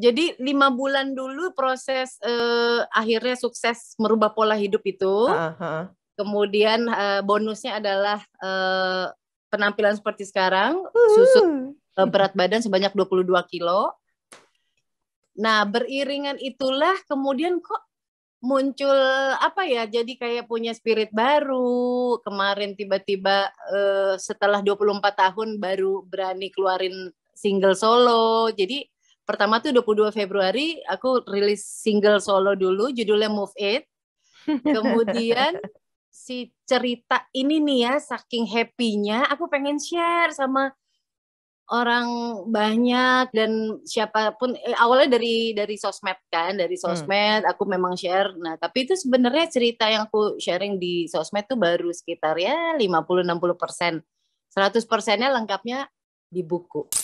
Jadi lima bulan dulu proses uh, akhirnya sukses merubah pola hidup itu. Uh -huh. Kemudian uh, bonusnya adalah uh, penampilan seperti sekarang, uh. susut uh, berat badan sebanyak 22 kilo. Nah, beriringan itulah kemudian kok muncul apa ya jadi kayak punya spirit baru kemarin tiba-tiba uh, setelah 24 tahun baru berani keluarin single solo jadi pertama tuh 22 Februari aku rilis single solo dulu judulnya Move It. Kemudian si cerita ini nih ya saking happy-nya aku pengen share sama orang banyak dan siapapun eh, awalnya dari dari sosmed kan dari hmm. sosmed hmm. aku memang share nah tapi itu sebenarnya cerita yang aku sharing di sosmed tuh baru sekitar ya 50 60 persen 100 persennya lengkapnya di buku